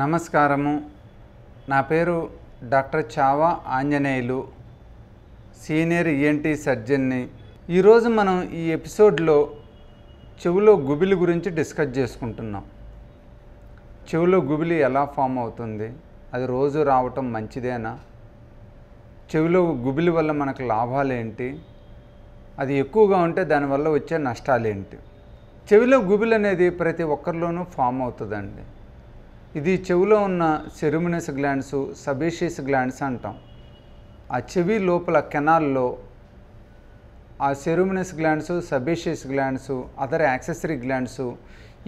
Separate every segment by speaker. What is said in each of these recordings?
Speaker 1: నమస్కారము నా పేరు doctor Chava Anjaneyulu senior ENT e సర్జన్ని ఈరోజు మనం ఈ ఎపిసోడ్లో చెవులో గుబిలి గురించి డిస్కస్ చేసుకుంటున్నాం చెవులో గుబిలి ఎలా ఫామ్ అవుతుంది అది రోజు రావటం మంచిదేనా చెవిలో గుబిలి వల్ల మనకు లాభాలేంటి అది ఎక్కువగా ఉంటే దానివల్ల వచ్చే నష్టాలేంటి చెవిలో గుబిలి అనేది ప్రతి ఒక్కరిలోనూ ఫామ్ అవుతుందండి ఇది చెవిలో ఉన్న సెరుమినస్ గ్లాండ్స్ సబేషియస్ గ్లాండ్స్ అంటాం ఆ చెవి లోపల కెనాల్లో ఆ ceruminous glands sebaceous glands other accessory glands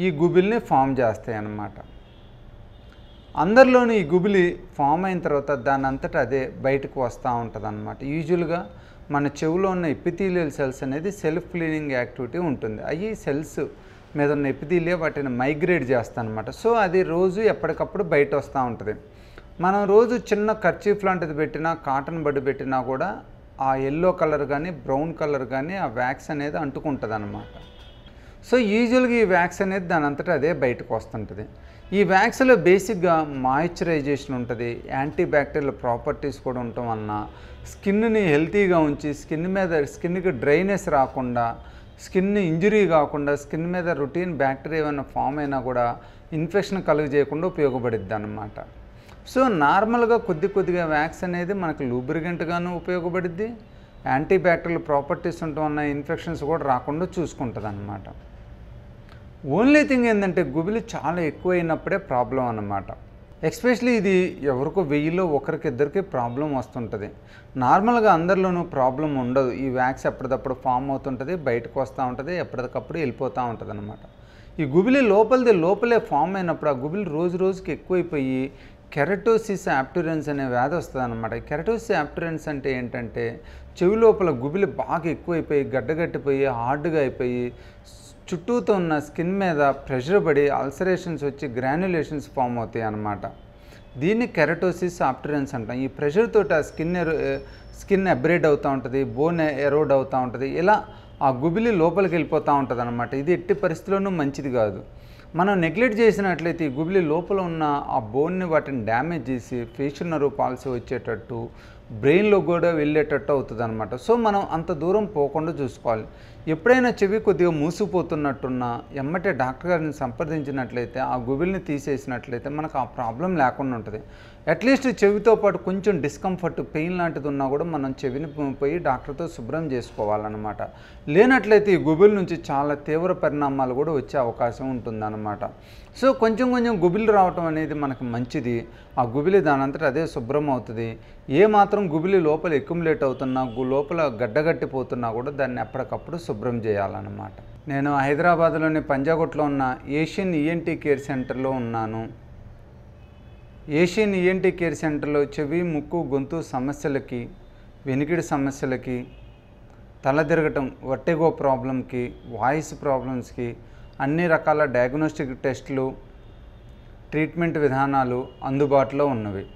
Speaker 1: ఈ గుబిల్ని ఫామ్ చేస్తాయి అన్నమాట అందరిలోనూ ఈ గుబిలి ఫామ్ అయిన తర్వాత దాని అంతటా అదే బయటకు వస్తూ ఉంటుంది అనమాట యూజువల్గా మన చెవిలో ఉన్న ఎపిథీలియల్ సెల్స్ అనేది సెల్ఫ్ క్లీనింగ్ యాక్టివిటీ ఉంటుంది అవి సెల్స్ మీద ఉన్న ఎపిథీలియా వాటిని మైగ్రేట్ చేస్తానమాట సో అది రోజు ఎప్పటికప్పుడు బయట వస్తూ ఉంటుంది మనం రోజు చిన్న ఖర్చీఫ్ లాంటిది పెట్టినా కాటన్ బడ్ పెట్టినా కూడా ఆ ఎల్లో కలర్ కానీ బ్రౌన్ కలర్ కానీ ఆ వ్యాక్స్ అనేది అంటుకుంటుంది అనమాట సో యూజువల్గా ఈ వ్యాక్స్ అనేది దాని అంతటా అదే బయటకు వస్తుంటుంది ఈ వ్యాక్స్లో బేసిక్గా మాయిశ్చరైజేషన్ ఉంటుంది యాంటీబ్యాక్టీరియల్ ప్రాపర్టీస్ కూడా ఉండటం వలన స్కిన్ని హెల్తీగా ఉంచి స్కిన్ మీద స్కిన్కి డ్రైనెస్ రాకుండా స్కిన్ ఇంజురీ కాకుండా స్కిన్ మీద రొటీన్ బ్యాక్టీరియా ఏమైనా ఫామ్ అయినా కూడా ఇన్ఫెక్షన్ కలుగజేయకుండా ఉపయోగపడుద్ది అనమాట సో నార్మల్గా కొద్ది కొద్దిగా వ్యాక్స్ అనేది మనకు లూబ్రిగెంట్గాను యాంటీ యాంటీబ్యాక్టీరియల్ ప్రాపర్టీస్ ఉంటూ ఉన్న ఇన్ఫెక్షన్స్ కూడా రాకుండా చూసుకుంటుంది అనమాట ఓన్లీ థింగ్ ఏంటంటే గుబిలి చాలా ఎక్కువైనప్పుడే ప్రాబ్లం అనమాట ఎక్స్పెషలీ ఇది ఎవరికో వెయ్యిలో ఒకరికిద్దరికి ప్రాబ్లం వస్తుంటుంది నార్మల్గా అందరిలోనూ ప్రాబ్లం ఉండదు ఈ వ్యాక్స్ ఎప్పటికప్పుడు ఫామ్ అవుతుంటుంది బయటకు వస్తూ ఉంటుంది ఎప్పటికప్పుడు వెళ్ళిపోతూ ఉంటుంది అనమాట ఈ గుబిలి లోపలిది లోపలే ఫామ్ అయినప్పుడు ఆ గుబిలి రోజు రోజుకి ఎక్కువైపోయి కెరటోసిస్ యాప్టురెన్స్ అనే వ్యాధి వస్తుంది అనమాట కెరటోసిస్ యాప్టురెన్స్ అంటే ఏంటంటే చెవి లోపల గుబిలి బాగా ఎక్కువైపోయి గడ్డగట్టిపోయి హార్డ్గా అయిపోయి చుట్టూతో ఉన్న స్కిన్ మీద ప్రెషర్ పడి అల్సరేషన్స్ వచ్చి గ్రాన్యులేషన్స్ ఫామ్ అవుతాయి అనమాట దీన్ని కెరటోసిస్ ఆప్టరెన్స్ అంటాం ఈ ప్రెషర్ తోటి ఆ స్కిన్ స్కిన్ ఎబ్రేడ్ అవుతూ ఉంటుంది బోన్ ఎరోడ్ అవుతూ ఉంటుంది ఇలా ఆ గుబిలి లోపలికి వెళ్ళిపోతూ ఉంటుంది అనమాట ఇది ఎట్టి పరిస్థితుల్లోనూ మంచిది కాదు మనం నెగ్లెక్ట్ చేసినట్లయితే గుబిలి లోపల ఉన్న ఆ బోన్ని వాటిని డ్యామేజ్ చేసి ఫేషియల్ నరు పాలసీ వచ్చేటట్టు బ్రెయిన్లో కూడా వెళ్ళేటట్టు అవుతుంది అనమాట సో మనం అంత దూరం పోకుండా చూసుకోవాలి ఎప్పుడైనా చెవి కొద్దిగా మూసిపోతున్నట్టున్నా ఎమ్మటే డాక్టర్ గారిని సంప్రదించినట్లయితే ఆ గుబిల్ని తీసేసినట్లయితే మనకు ఆ ప్రాబ్లం లేకుండా ఉంటుంది అట్లీస్ట్ చెవితో పాటు కొంచెం డిస్కంఫర్ట్ పెయిన్ లాంటిది ఉన్నా కూడా మనం చెవిని పోయి డాక్టర్తో శుభ్రం చేసుకోవాలన్నమాట లేనట్లయితే ఈ గుబిల్ నుంచి చాలా తీవ్ర పరిణామాలు కూడా వచ్చే అవకాశం ఉంటుంది అనమాట సో కొంచెం కొంచెం గుబిలు రావటం అనేది మనకు మంచిది ఆ గుబిలి దానంతట అదే శుభ్రం అవుతుంది ఏ మాత్రం గుబిలి లోపల ఎక్యుములేట్ అవుతున్నా లోపల గడ్డగట్టిపోతున్నా కూడా దాన్ని ఎప్పటికప్పుడు శుభ్రం చేయాలన్నమాట నేను హైదరాబాద్లోని పంజాగుట్లో ఉన్న ఏషియన్ ఈఎన్టీ e కేర్ సెంటర్లో ఉన్నాను ఏషియన్ ఈఎన్టీ e కేర్ సెంటర్లో చెవి ముక్కు గొంతు సమస్యలకి వెనికిడి సమస్యలకి తల తిరగటం వట్టెగో ప్రాబ్లంకి వాయిస్ ప్రాబ్లమ్స్కి అన్ని రకాల డయాగ్నోస్టిక్ టెస్టులు ట్రీట్మెంట్ విధానాలు అందుబాటులో ఉన్నవి